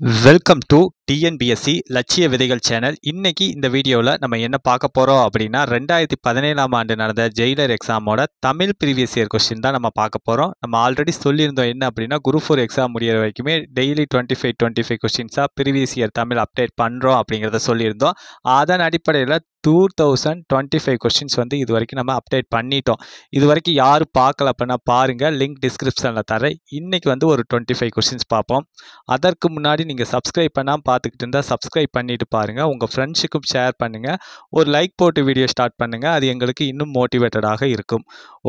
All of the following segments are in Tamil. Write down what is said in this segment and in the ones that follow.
Welcome to டிஎன்பிஎஸ்சி லட்சிய விதைகள் சேனல் இன்னைக்கு இந்த வீடியோவில் நம்ம என்ன பார்க்க போகிறோம் அப்படின்னா ரெண்டாயிரத்தி பதினேழாம் ஆண்டு நடந்த ஜெயிலர் எக்ஸாமோட தமிழ் ப்ரீவியஸ் இயர் கொஸ்டின் தான் நம்ம பார்க்க போகிறோம் நம்ம ஆல்ரெடி சொல்லியிருந்தோம் என்ன அப்படின்னா குரூப் ஃபோர் எக்ஸாம் முடிகிற வரைக்குமே daily twenty five twenty five கொஸ்டின்ஸாக ப்ரீவியஸ் இயர் தமிழ் அப்டேட் பண்ணுறோம் அப்படிங்கிறத சொல்லியிருந்தோம் அதன் அடிப்படையில் two thousand twenty five questions வந்து இது வரைக்கும் நம்ம அப்டேட் பண்ணிட்டோம் இது வரைக்கும் யார் பார்க்கல அப்படின்னா பாருங்கள் லிங்க் டிஸ்கிரிப்ஷனில் தரேன் இன்றைக்கி வந்து ஒரு டுவெண்ட்டி ஃபைவ் கொஸ்டின்ஸ் பார்ப்போம் அதற்கு முன்னாடி நீங்கள் சப்ஸ்கிரைப் பண்ணால் பார்த்துக்கிட்டு இருந்தால் சப்ஸ்கிரைப் பண்ணிவிட்டு பாருங்கள் உங்கள் ஃப்ரெண்ட்ஸுக்கும் ஷேர் பண்ணுங்கள் ஒரு லைக் போட்டு வீடியோ ஸ்டார்ட் பண்ணுங்கள் அது எங்களுக்கு இன்னும் மோட்டிவேட்டடாக இருக்கும்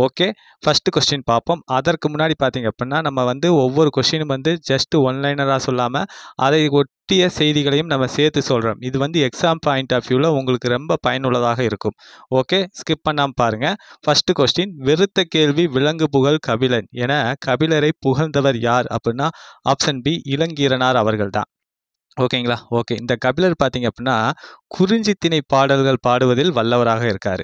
ஓகே ஃபஸ்ட்டு கொஸ்டின் பார்ப்போம் அதற்கு முன்னாடி பார்த்திங்க அப்படின்னா நம்ம வந்து ஒவ்வொரு கொஸ்டினும் வந்து ஜஸ்ட்டு ஒன்லைனராக சொல்லாமல் அதை ஒட்டிய செய்திகளையும் நம்ம சேர்த்து சொல்கிறோம் இது வந்து எக்ஸாம் பாயிண்ட் ஆஃப் வியூவில் உங்களுக்கு ரொம்ப பயனுள்ளதாக இருக்கும் ஓகே ஸ்கிப் பண்ணாமல் பாருங்கள் ஃபஸ்ட்டு கொஸ்டின் வெறுத்த கேள்வி விலங்கு புகழ் கபிலன் என கபிலரை புகழ்ந்தவர் யார் அப்படின்னா ஆப்ஷன் பி இளங்கீரனார் அவர்கள் தான் ஓகேங்களா ஓகே இந்த கபிலர் பார்த்தீங்க அப்படின்னா குறிஞ்சி திணை பாடல்கள் பாடுவதில் வல்லவராக இருக்கார்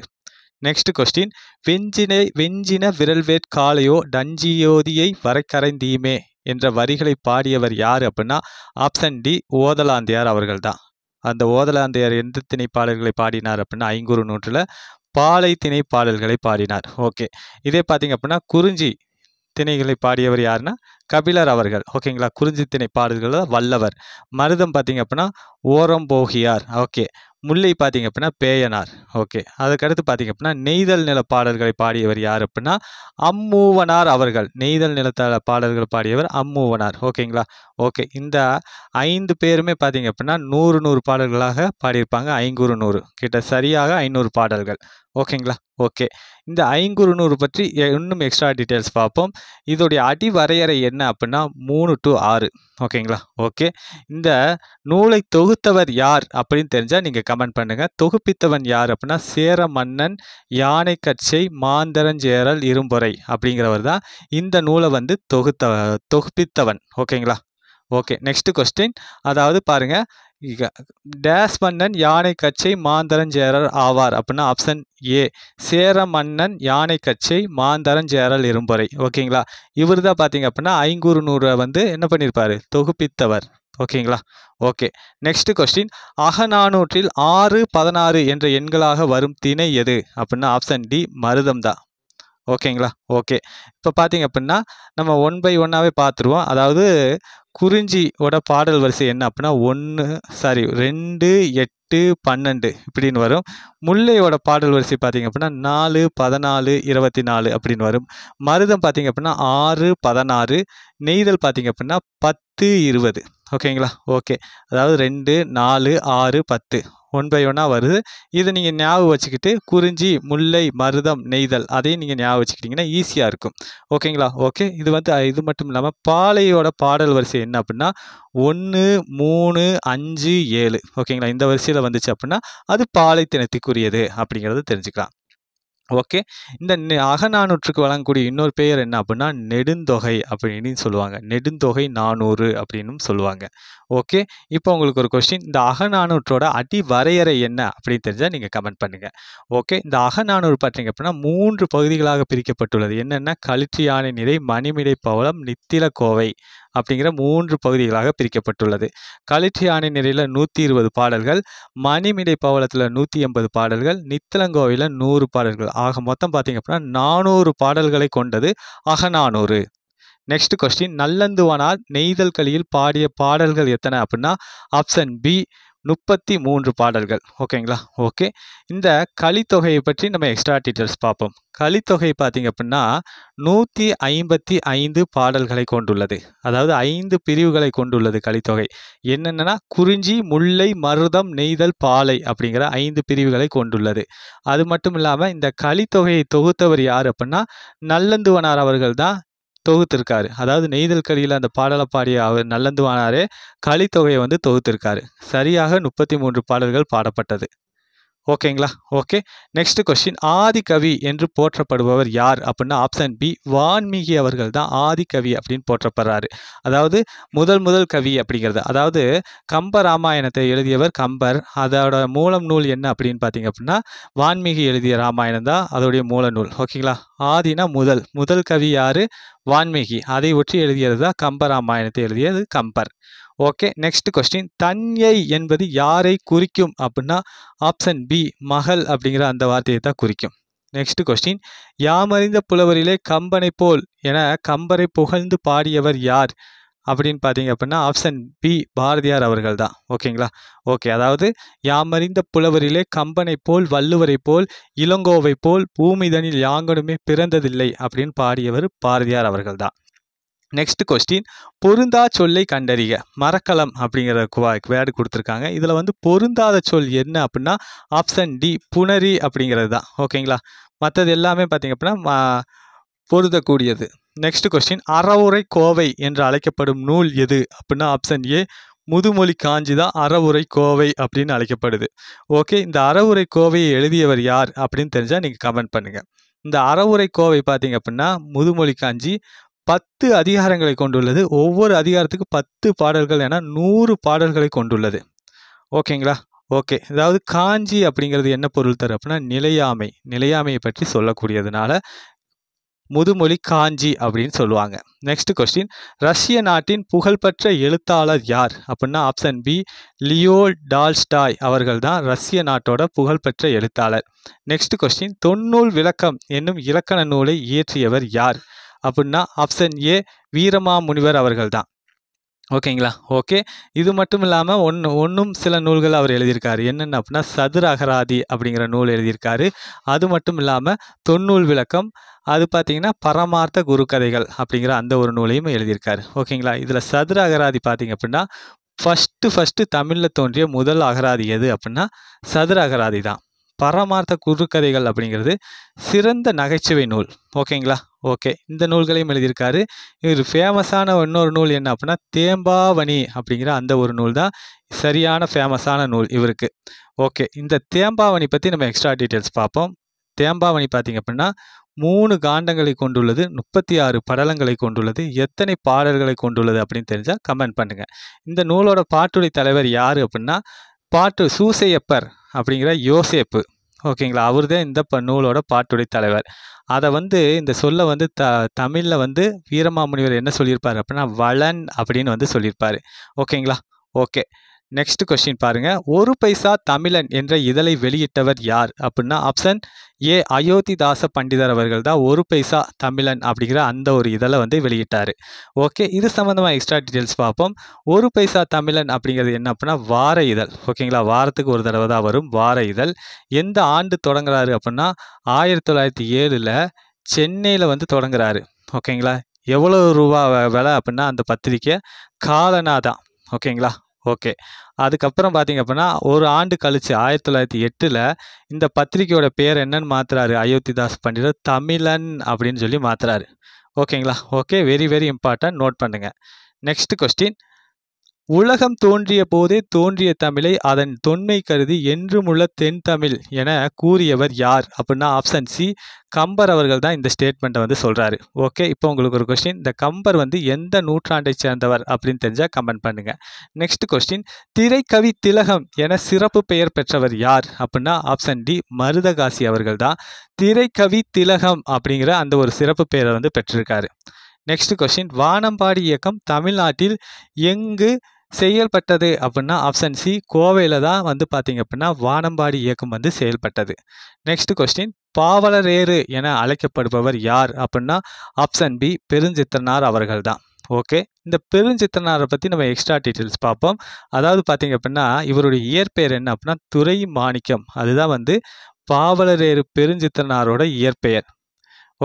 நெக்ஸ்ட் கொஸ்டின் வெஞ்சினை வெஞ்சின விரல்வேட் காலையோ டஞ்சியோதியை வரைக்கரைந்தீமே என்ற வரிகளை பாடியவர் யார் அப்படின்னா ஆப்ஷன் டி ஓதலாந்தியார் அவர்கள் தான் அந்த ஓதலாந்தையார் எந்த திணைப்பாடல்களை பாடினார் அப்படின்னா ஐங்குறு நூற்றில் பாலை திணைப்பாடல்களை பாடினார் ஓகே இதே பார்த்தீங்க அப்படின்னா குறிஞ்சி திணைகளை பாடியவர் யாருன்னா கபிலர் அவர்கள் ஓகேங்களா குறிஞ்சி திணை பாடுதல்களில் வல்லவர் மருதம் பார்த்தீங்க அப்படின்னா ஓரம் போகியார் ஓகே முல்லை பார்த்தீங்க அப்படின்னா பேயனார் ஓகே அதுக்கடுத்து பார்த்தீங்க அப்படின்னா நெய்தல் நில பாடல்களை பாடியவர் யார் அப்படின்னா அம்மூவனார் அவர்கள் நெய்தல் நிலத்தால பாடல்கள் பாடியவர் அம்மூவனார் ஓகேங்களா ஓகே இந்த ஐந்து பேருமே பார்த்தீங்க அப்படின்னா நூறு நூறு பாடல்களாக பாடியிருப்பாங்க ஐங்கூறு நூறு கிட்ட சரியாக ஐநூறு பாடல்கள் ஓகேங்களா ஓகே இந்த ஐங்குறு நூறு பற்றி இன்னும் எக்ஸ்ட்ரா டீட்டெயில்ஸ் பார்ப்போம் இதோடைய அடி வரையறை என்ன அப்படின்னா மூணு டு ஆறு ஓகேங்களா ஓகே இந்த நூலை தொகுத்தவர் யார் அப்படின்னு தெரிஞ்சால் நீங்கள் கமெண்ட் பண்ணுங்கள் தொகுப்பித்தவன் யார் அப்படின்னா சேர மன்னன் யானை கட்சை மாந்தரஞ்சேரல் இரும்பொறை அப்படிங்கிறவர் தான் இந்த நூலை வந்து தொகுத்த தொகுப்பித்தவன் ஓகேங்களா ஓகே நெக்ஸ்ட் கொஸ்டின் அதாவது பாருங்கள் டேஸ் மன்னன் யானை கச்சை மாந்தரஞ்சேரல் ஆவார் அப்படின்னா ஆப்ஷன் ஏ சேர மன்னன் யானை கச்சை மாந்தரஞ்சேரல் இரும்பொறை ஓகேங்களா இவர் தான் பார்த்தீங்க அப்படின்னா ஐங்கூறு நூறு வந்து என்ன பண்ணியிருப்பார் தொகுப்பித்தவர் ஓகேங்களா ஓகே நெக்ஸ்ட் கொஸ்டின் அகநானூற்றில் ஆறு பதினாறு என்ற எண்களாக வரும் திணை எது அப்படின்னா ஆப்ஷன் டி மருதம் தான் ஓகேங்களா ஓகே இப்போ பார்த்தீங்க அப்படின்னா நம்ம ஒன் பை ஒன்னாகவே பார்த்துருவோம் அதாவது குறிஞ்சியோட பாடல் வரிசை என்ன அப்படின்னா ஒன்று சாரி ரெண்டு எட்டு பன்னெண்டு இப்படின்னு வரும் முல்லையோட பாடல் வரிசை பார்த்திங்க அப்படின்னா நாலு பதினாலு இருபத்தி நாலு அப்படின்னு வரும் மருதம் பார்த்திங்க அப்படின்னா ஆறு பதினாறு நெய்தல் பார்த்திங்க அப்படின்னா பத்து இருபது ஓகேங்களா ஓகே அதாவது ரெண்டு நாலு ஆறு பத்து ஒன் பை ஒன்னாக வருது இது நீங்கள் ஞாபகம் வச்சுக்கிட்டு குறிஞ்சி முல்லை மருதம் நெய்தல் அதையும் நீங்கள் ஞாபகம் வச்சுக்கிட்டிங்கன்னா ஈஸியாக இருக்கும் ஓகேங்களா ஓகே இது வந்து இது மட்டும் இல்லாமல் பாலையோட பாடல் வரிசை என்ன அப்படின்னா ஒன்று மூணு அஞ்சு ஏழு ஓகேங்களா இந்த வரிசையில் வந்துச்சு அப்படின்னா அது பாலைத்தினத்துக்குரியது அப்படிங்கிறத தெரிஞ்சுக்கலாம் ஓகே இந்த அகநானூற்றுக்கு வழங்கக்கூடிய இன்னொரு பெயர் என்ன அப்படின்னா நெடுந்தொகை அப்படின்னு சொல்லுவாங்க நெடுந்தொகை நானூறு அப்படின்னும் சொல்லுவாங்க ஓகே இப்போ உங்களுக்கு ஒரு கொஸ்டின் இந்த அகநானூற்றோட அடி வரையறை என்ன அப்படின்னு தெரிஞ்சால் நீங்கள் கமெண்ட் பண்ணுங்கள் ஓகே இந்த அகநானூறு பார்த்தீங்க அப்படின்னா மூன்று பகுதிகளாக பிரிக்கப்பட்டுள்ளது என்னென்னா யானை நிறை மணிமிடை பவளம் நித்திலக்கோவை கோவை அப்படிங்கிற மூன்று பகுதிகளாக பிரிக்கப்பட்டுள்ளது களிற்றி ஆணை நிறையில் நூற்றி இருபது பாடல்கள் மணிமிடை பவளத்தில் நூற்றி எண்பது பாடல்கள் நித்தலங்கோவில நூறு பாடல்கள் ஆக மொத்தம் பார்த்திங்க அப்படின்னா நானூறு பாடல்களை கொண்டது அகநானூறு நெக்ஸ்ட் கொஸ்டின் நல்லந்துவனால் நெய்தல் களியில் பாடிய பாடல்கள் எத்தனை அப்படின்னா ஆப்ஷன் பி முப்பத்தி மூன்று பாடல்கள் ஓகேங்களா ஓகே இந்த கலித்தொகையை பற்றி நம்ம எக்ஸ்ட்ரா டீட்டெயில்ஸ் பார்ப்போம் கலித்தொகை பார்த்திங்க அப்படின்னா நூற்றி ஐம்பத்தி ஐந்து பாடல்களை கொண்டுள்ளது அதாவது ஐந்து பிரிவுகளை கொண்டுள்ளது கலித்தொகை என்னென்னா குறிஞ்சி முல்லை மருதம் நெய்தல் பாலை அப்படிங்கிற ஐந்து பிரிவுகளை கொண்டுள்ளது அது மட்டும் இல்லாமல் இந்த கலித்தொகையை தொகுத்தவர் யார் அப்படின்னா நல்லந்துவனார் அவர்கள் தான் தொகுத்திருக்காரு அதாவது நெய்தல் கடியில் அந்த பாடலை பாடிய அவர் நல்லந்து வானாரே கலித்தொகையை வந்து தொகுத்திருக்காரு சரியாக முப்பத்தி மூன்று பாடல்கள் பாடப்பட்டது ஓகேங்களா ஓகே நெக்ஸ்ட் கொஸ்டின் ஆதிக்கவி என்று போற்றப்படுபவர் யார் அப்படின்னா ஆப்ஷன் பி வான்மீகி அவர்கள் தான் ஆதிக்கவி அப்படின்னு போற்றப்படுறாரு அதாவது முதல் முதல் கவி அப்படிங்கிறது அதாவது கம்ப ராமாயணத்தை எழுதியவர் கம்பர் அதோட மூலம் நூல் என்ன அப்படின்னு பார்த்தீங்க அப்படின்னா வான்மீகி எழுதிய ராமாயணம் தான் அதோடைய மூல நூல் ஓகேங்களா ஆதினா முதல் முதல் கவி யார் வான்மீகி அதை ஒற்றி எழுதியது தான் கம்ப ராமாயணத்தை எழுதியது கம்பர் ஓகே நெக்ஸ்ட் கொஸ்டின் தன்யை என்பது யாரை குறிக்கும் அப்படின்னா ஆப்ஷன் பி மகள் அப்படிங்கிற அந்த வார்த்தையை தான் குறிக்கும் நெக்ஸ்ட் கொஸ்டின் யாமறிந்த புலவரிலே கம்பனை போல் என கம்பரை புகழ்ந்து பாடியவர் யார் அப்படின்னு பார்த்தீங்க அப்படின்னா ஆப்ஷன் பி பாரதியார் அவர்கள் தான் ஓகேங்களா ஓகே அதாவது யாமறிந்த புலவரிலே கம்பனை போல் வள்ளுவரை போல் இளங்கோவை போல் பூமிதனில் யாங்கனுமே பிறந்ததில்லை அப்படின்னு பாடியவர் பாரதியார் அவர்கள் தான் நெக்ஸ்ட் கொஸ்டின் பொருந்தா சொல்லை கண்டறிக மரக்கலம் அப்படிங்கிற குவா வேர்டு கொடுத்துருக்காங்க இதில் வந்து பொருந்தாத சொல் என்ன அப்படின்னா ஆப்ஷன் டி புனரி அப்படிங்கிறது தான் ஓகேங்களா மற்றது எல்லாமே பார்த்திங்க அப்படின்னா பொருந்தக்கூடியது நெக்ஸ்ட் கொஸ்டின் அறவுரை கோவை என்று அழைக்கப்படும் நூல் எது அப்படின்னா ஆப்ஷன் ஏ முதுமொழி காஞ்சி தான் அறவுரை கோவை அப்படின்னு அழைக்கப்படுது ஓகே இந்த அறவுரை கோவையை எழுதியவர் யார் அப்படின்னு தெரிஞ்சால் நீங்கள் கமெண்ட் பண்ணுங்கள் இந்த அறவுரை கோவை பார்த்தீங்க அப்படின்னா முதுமொழி காஞ்சி பத்து அதிகாரங்களை கொண்டுள்ளது ஒவ்வொரு அதிகாரத்துக்கு பத்து பாடல்கள் என நூறு பாடல்களை கொண்டுள்ளது ஓகேங்களா ஓகே அதாவது காஞ்சி அப்படிங்கிறது என்ன பொருள் தரும் அப்படின்னா நிலையாமை நிலையாமையை பற்றி சொல்லக்கூடியதுனால முதுமொழி காஞ்சி அப்படின்னு சொல்லுவாங்க நெக்ஸ்ட் கொஸ்டின் ரஷ்ய நாட்டின் புகழ்பெற்ற எழுத்தாளர் யார் அப்படின்னா ஆப்ஷன் பி லியோ டால்ஸ்டாய் அவர்கள் தான் ரஷ்ய நாட்டோட புகழ்பெற்ற எழுத்தாளர் நெக்ஸ்ட் கொஸ்டின் தொன்னூல் விளக்கம் என்னும் இலக்கண நூலை இயற்றியவர் யார் அப்படின்னா ஆப்ஷன் ஏ வீரமாமுனிவர் அவர்கள் தான் ஓகேங்களா ஓகே இது மட்டும் இல்லாமல் ஒன்று ஒன்றும் சில நூல்கள் அவர் எழுதியிருக்காரு என்னென்ன அப்படின்னா சதுர அகராதி அப்படிங்கிற நூல் எழுதியிருக்காரு அது மட்டும் இல்லாமல் தொன்னூல் விளக்கம் அது பார்த்தீங்கன்னா பரமார்த்த குருக்கதைகள் அப்படிங்கிற அந்த ஒரு நூலையும் எழுதியிருக்காரு ஓகேங்களா இதில் சதுர அகராதி பார்த்திங்க அப்படின்னா ஃபஸ்ட்டு ஃபஸ்ட்டு தமிழில் தோன்றிய முதல் அகராதி எது அப்படின்னா சதுர அகராதி தான் பரமார்த்த குறுக்கதைகள் அப்படிங்கிறது சிறந்த நகைச்சுவை நூல் ஓகேங்களா ஓகே இந்த நூல்களையும் எழுதியிருக்காரு இவர் ஃபேமஸான இன்னொரு நூல் என்ன அப்படின்னா தேம்பாவணி அப்படிங்கிற அந்த ஒரு நூல் தான் சரியான ஃபேமஸான நூல் இவருக்கு ஓகே இந்த தேம்பாவணி பற்றி நம்ம எக்ஸ்ட்ரா டீட்டெயில்ஸ் பார்ப்போம் தேம்பாவணி பார்த்திங்க அப்படின்னா மூணு காண்டங்களை கொண்டுள்ளது முப்பத்தி ஆறு படலங்களை கொண்டுள்ளது எத்தனை பாடல்களை கொண்டுள்ளது அப்படின்னு தெரிஞ்சால் கமெண்ட் பண்ணுங்கள் இந்த நூலோட பாட்டுடைய தலைவர் யார் அப்படின்னா பாட்டு சூசையப்பர் அப்படிங்கிற யோசேப்பு ஓகேங்களா அவர் தான் இந்த இப்போ நூலோட பாட்டுடைய தலைவர் அதை வந்து இந்த சொல்ல வந்து த தமிழில் வந்து வீரமாமுனிவர் என்ன சொல்லியிருப்பார் அப்படின்னா வளன் அப்படின்னு வந்து சொல்லியிருப்பார் ஓகேங்களா ஓகே நெக்ஸ்ட் கொஸ்டின் பாருங்க ஒரு பைசா தமிழன் என்ற இதழை வெளியிட்டவர் யார் அப்படின்னா ஆப்ஷன் ஏ அயோத்திதாச பண்டிதர் அவர்கள் தான் ஒரு பைசா தமிழன் அப்படிங்கிற அந்த ஒரு இதழை வந்து வெளியிட்டார் ஓகே இது சம்மந்தமாக எக்ஸ்ட்ரா டீட்டெயில்ஸ் பார்ப்போம் ஒரு பைசா தமிழன் அப்படிங்கிறது என்ன அப்படின்னா வார இதழ் ஓகேங்களா வாரத்துக்கு ஒரு தடவை தான் வரும் வார இதழ் எந்த ஆண்டு தொடங்குறாரு அப்படின்னா ஆயிரத்தி தொள்ளாயிரத்தி ஏழில் சென்னையில் வந்து தொடங்குறாரு ஓகேங்களா எவ்வளோ ரூபா விலை அப்படின்னா அந்த பத்திரிக்கை காலனா தான் ஓகேங்களா ஓகே அதுக்கப்புறம் பார்த்தீங்க அப்படின்னா ஒரு ஆண்டு கழித்து ஆயிரத்தி தொள்ளாயிரத்தி எட்டில் இந்த பத்திரிக்கையோட பேர் என்னன்னு மாற்றுறாரு அயோத்திதாஸ் பண்டிதர் தமிழன் அப்படின்னு சொல்லி மாற்றுறாரு ஓகேங்களா okay very very important note பண்ணுங்கள் நெக்ஸ்ட் கொஸ்டின் உலகம் தோன்றிய போதே தோன்றிய தமிழை அதன் தொன்மை கருதி என்றுமுள்ள தென் தமிழ் என கூறியவர் யார் அப்படின்னா ஆப்ஷன் சி கம்பர் அவர்கள் தான் இந்த ஸ்டேட்மெண்ட்டை வந்து சொல்கிறாரு ஓகே இப்போ உங்களுக்கு ஒரு கொஸ்டின் இந்த கம்பர் வந்து எந்த நூற்றாண்டை சேர்ந்தவர் அப்படின்னு தெரிஞ்சால் கமெண்ட் பண்ணுங்கள் நெக்ஸ்ட் கொஸ்டின் திரைக்கவி திலகம் என சிறப்பு பெயர் பெற்றவர் யார் அப்படின்னா ஆப்ஷன் டி மருதகாசி அவர்கள் தான் திரைக்கவி திலகம் அப்படிங்கிற அந்த ஒரு சிறப்பு பெயரை வந்து பெற்றிருக்காரு நெக்ஸ்ட் கொஸ்டின் வானம்பாடி இயக்கம் தமிழ்நாட்டில் எங்கு செயல்பட்டது அப்படின்னா ஆப்ஷன் சி கோவையில் தான் வந்து பார்த்திங்க அப்படின்னா வானம்பாடி இயக்கம் வந்து செயல்பட்டது நெக்ஸ்ட் கொஸ்டின் பாவலரேறு என அழைக்கப்படுபவர் யார் அப்படின்னா ஆப்ஷன் பி பெருஞ்சித்திரனார் அவர்கள் தான் ஓகே இந்த பெருஞ்சித்திரனாரை பற்றி நம்ம எக்ஸ்ட்ரா டீட்டெயில்ஸ் பார்ப்போம் அதாவது பார்த்திங்க அப்படின்னா இவருடைய இயற்பெயர் என்ன அப்படின்னா துறை மாணிக்கம் அதுதான் வந்து பாவலரேறு பெருஞ்சித்திரனாரோட இயற்பெயர்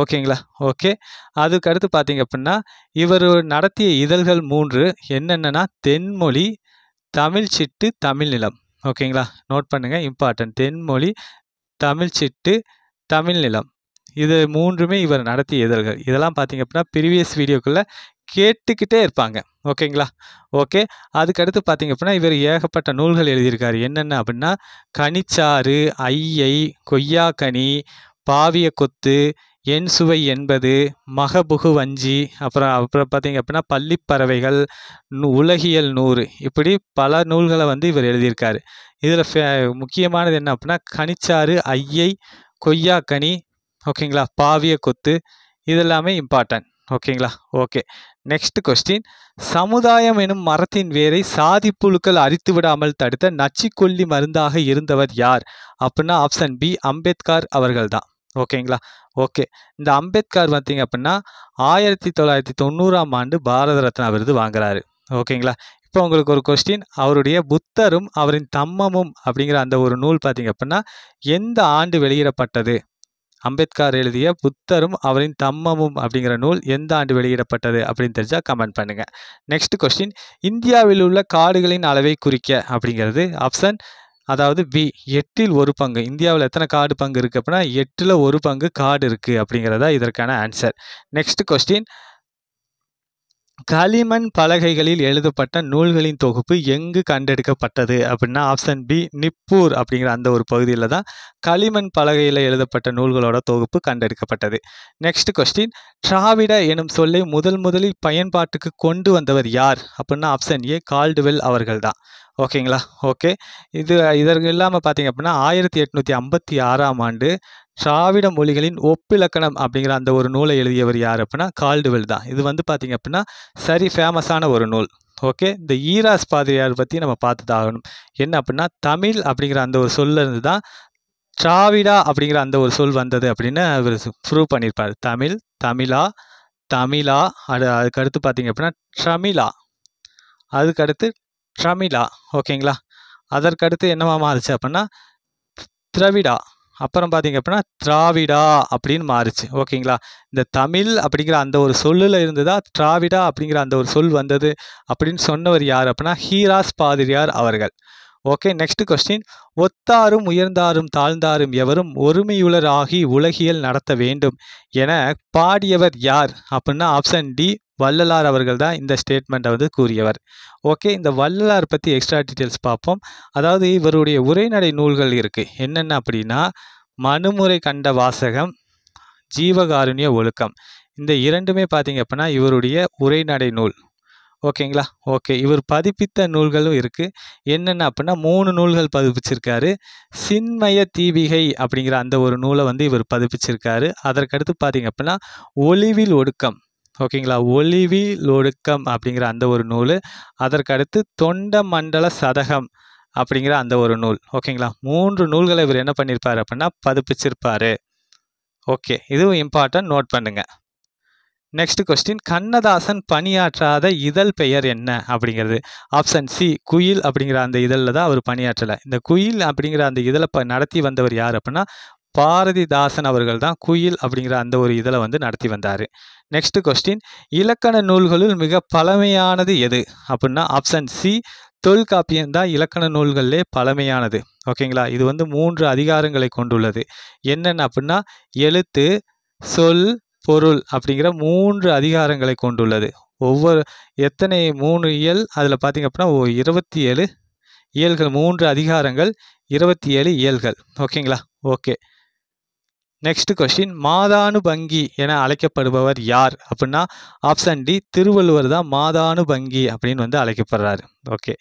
ஓகேங்களா ஓகே அதுக்கடுத்து பார்த்தீங்க அப்படின்னா இவர் நடத்திய இதழ்கள் மூன்று என்னென்னா தென்மொழி தமிழ் சிட்டு தமிழ் நிலம் ஓகேங்களா நோட் பண்ணுங்கள் இம்பார்ட்டன்ட் தென்மொழி தமிழ் சிட்டு தமிழ் நிலம் இது மூன்றுமே இவர் நடத்திய இதழ்கள் இதெல்லாம் பார்த்தீங்க அப்படின்னா ப்ரீவியஸ் வீடியோக்குள்ளே கேட்டுக்கிட்டே இருப்பாங்க ஓகேங்களா ஓகே அதுக்கடுத்து பார்த்தீங்க அப்படின்னா இவர் ஏகப்பட்ட நூல்கள் எழுதியிருக்காரு என்னென்ன அப்படின்னா கனிச்சாறு ஐயை கொய்யாக்கனி பாவிய கொத்து என் சுவை என்பது மகபுகு வஞ்சி அப்புறம் அப்புறம் பார்த்திங்க அப்படின்னா பள்ளிப்பறவைகள் உலகியல் நூறு இப்படி பல நூல்களை வந்து இவர் எழுதியிருக்காரு இதில் ஃபே முக்கியமானது என்ன அப்படின்னா கனிச்சாறு ஐயை கொய்யாக்கனி ஓகேங்களா பாவிய கொத்து இதெல்லாமே இம்பார்ட்டன்ட் ஓகேங்களா ஓகே நெக்ஸ்ட் கொஸ்டின் சமுதாயம் எனும் மரத்தின் வேரை சாதி புழுக்கள் அரித்து விடாமல் தடுத்த நச்சுக்கொல்லி மருந்தாக இருந்தவர் யார் அப்படின்னா ஆப்ஷன் பி அம்பேத்கர் அவர்கள்தான் ஓகேங்களா ஓகே இந்த அம்பேத்கர் பார்த்தீங்க அப்படின்னா ஆயிரத்தி தொள்ளாயிரத்தி தொண்ணூறாம் ஆண்டு பாரத ரத்னா விருது வாங்குறாரு ஓகேங்களா இப்போ உங்களுக்கு ஒரு கொஸ்டின் அவருடைய புத்தரும் அவரின் தம்மமும் அப்படிங்கிற அந்த ஒரு நூல் பார்த்தீங்க அப்படின்னா எந்த ஆண்டு வெளியிடப்பட்டது அம்பேத்கர் எழுதிய புத்தரும் அவரின் தம்மமும் அப்படிங்கிற நூல் எந்த ஆண்டு வெளியிடப்பட்டது அப்படின்னு தெரிஞ்சால் கமெண்ட் பண்ணுங்கள் நெக்ஸ்ட் கொஸ்டின் இந்தியாவில் உள்ள காடுகளின் அளவை குறிக்க அப்படிங்கிறது ஆப்ஷன் அதாவது பி எட்டில் ஒரு பங்கு இந்தியாவில் எத்தனை காடு பங்கு இருக்குது அப்படின்னா எட்டில் ஒரு பங்கு காடு இருக்குது அப்படிங்கிறதா இதற்கான ஆன்சர் நெக்ஸ்ட் கொஸ்டின் களிமண் பலகைகளில் எழுதப்பட்ட நூல்களின் தொகுப்பு எங்கு கண்டெடுக்கப்பட்டது அப்படின்னா ஆப்ஷன் பி நிப்பூர் அப்படிங்கிற அந்த ஒரு பகுதியில் தான் களிமண் பலகையில் எழுதப்பட்ட நூல்களோட தொகுப்பு கண்டெடுக்கப்பட்டது நெக்ஸ்ட் கொஸ்டின் டிராவிட எனும் சொல்லை முதல் முதலில் பயன்பாட்டுக்கு கொண்டு வந்தவர் யார் அப்படின்னா ஆப்ஷன் ஏ கால்டுவெல் அவர்கள் தான் ஓகேங்களா ஓகே இது இதற்கு இல்லாமல் பார்த்தீங்க அப்படின்னா ஆயிரத்தி எட்நூற்றி ஐம்பத்தி ஆறாம் ஆண்டு திராவிட மொழிகளின் ஒப்பிலக்கணம் அப்படிங்கிற அந்த ஒரு நூலை எழுதியவர் யார் அப்படின்னா கால்டுவெல் தான் இது வந்து பார்த்திங்க அப்படின்னா சரி ஃபேமஸான ஒரு நூல் ஓகே இந்த ஈராஸ் பாதிரியார் பற்றி நம்ம பார்த்து தான் ஆகணும் என்ன அப்படின்னா தமிழ் அப்படிங்கிற அந்த ஒரு சொல்லிருந்து தான் திராவிடா அப்படிங்கிற அந்த ஒரு சொல் வந்தது அப்படின்னு அவர் ப்ரூவ் பண்ணியிருப்பார் தமிழ் தமிழா தமிழா அது அதுக்கடுத்து பார்த்திங்க அப்படின்னா ட்ரமிழா அதுக்கடுத்து ட்ரமிழா ஓகேங்களா அதற்கடுத்து என்னமா மாறுச்சு அப்படின்னா திரவிடா அப்புறம் பார்த்தீங்க அப்படின்னா திராவிடா அப்படின்னு மாறுச்சு ஓகேங்களா இந்த தமிழ் அப்படிங்கிற அந்த ஒரு சொல்லில் இருந்து தான் திராவிடா அப்படிங்கிற அந்த ஒரு சொல் வந்தது அப்படின்னு சொன்னவர் யார் அப்படின்னா ஹீராஸ் பாதிரியார் அவர்கள் ஓகே நெக்ஸ்ட் கொஸ்டின் ஒத்தாரும் உயர்ந்தாரும் தாழ்ந்தாரும் எவரும் ஒருமையுளராகி ஆகி உலகியல் நடத்த வேண்டும் என பாடியவர் யார் அப்படின்னா ஆப்ஷன் டி வள்ளலார் அவர்கள் தான் இந்த ஸ்டேட்மெண்ட்டை வந்து கூறியவர் ஓகே இந்த வள்ளலார் பற்றி எக்ஸ்ட்ரா டீட்டெயில்ஸ் பார்ப்போம் அதாவது இவருடைய உரைநடை நூல்கள் இருக்குது என்னென்ன அப்படின்னா மனுமுறை கண்ட வாசகம் ஜீவகாருண்ய ஒழுக்கம் இந்த இரண்டுமே பார்த்தீங்க அப்படின்னா இவருடைய உரைநடை நூல் ஓகேங்களா ஓகே இவர் பதிப்பித்த நூல்களும் இருக்குது என்னென்ன அப்படின்னா மூணு நூல்கள் பதிப்பிச்சிருக்காரு சின்மய தீபிகை அப்படிங்கிற அந்த ஒரு நூலை வந்து இவர் பதிப்பிச்சிருக்காரு அதற்கடுத்து பார்த்தீங்க அப்படின்னா ஒளிவில் ஒடுக்கம் ஓகேங்களா ஒளிவி லொடுக்கம் அப்படிங்கிற அந்த ஒரு நூல் அதற்கடுத்து தொண்ட மண்டல சதகம் அப்படிங்கிற அந்த ஒரு நூல் ஓகேங்களா மூன்று நூல்களை இவர் என்ன பண்ணியிருப்பார் அப்படின்னா பதிப்பிச்சிருப்பார் ஓகே இதுவும் இம்பார்ட்டன்ட் நோட் பண்ணுங்கள் நெக்ஸ்ட் கொஸ்டின் கண்ணதாசன் பணியாற்றாத இதழ் பெயர் என்ன அப்படிங்கிறது ஆப்ஷன் சி குயில் அப்படிங்கிற அந்த இதழில் தான் அவர் பணியாற்றலை இந்த குயில் அப்படிங்கிற அந்த இதழை ப நடத்தி வந்தவர் யார் அப்படின்னா பாரதிதாசன் அவர்கள் தான் குயில் அப்படிங்கிற அந்த ஒரு இதில் வந்து நடத்தி வந்தார் நெக்ஸ்ட் கொஸ்டின் இலக்கண நூல்களுள் மிக பழமையானது எது அப்படின்னா ஆப்ஷன் சி தொல்காப்பியம் தான் இலக்கண நூல்களிலே பழமையானது ஓகேங்களா இது வந்து மூன்று அதிகாரங்களை கொண்டுள்ளது என்னென்ன அப்படின்னா எழுத்து சொல் பொருள் அப்படிங்கிற மூன்று அதிகாரங்களை கொண்டுள்ளது ஒவ்வொரு எத்தனை மூணு இயல் அதில் பார்த்திங்க அப்படின்னா இருபத்தி ஏழு இயல்கள் மூன்று அதிகாரங்கள் இருபத்தி ஏழு இயல்கள் ஓகேங்களா ஓகே நெக்ஸ்ட் கொஸ்டின் மாதானுபங்கி என அழைக்கப்படுபவர் யார் அப்படின்னா ஆப்ஷன் டி திருவள்ளுவர் தான் மாதானுபங்கி அப்படின்னு வந்து அழைக்கப்படுறாரு ஓகே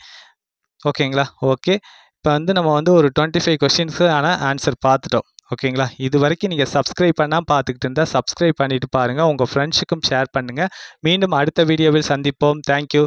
ஓகேங்களா ஓகே இப்போ வந்து நம்ம வந்து ஒரு டுவெண்ட்டி ஃபைவ் கொஸ்டின்ஸு ஆனால் ஆன்சர் பார்த்துட்டோம் ஓகேங்களா இது வரைக்கும் நீங்கள் சப்ஸ்கிரைப் பண்ணால் பார்த்துக்கிட்டு இருந்தால் சப்ஸ்கிரைப் பண்ணிவிட்டு பாருங்கள் உங்கள் ஃப்ரெண்ட்ஸுக்கும் ஷேர் பண்ணுங்கள் மீண்டும் அடுத்த வீடியோவில் சந்திப்போம் தேங்க்யூ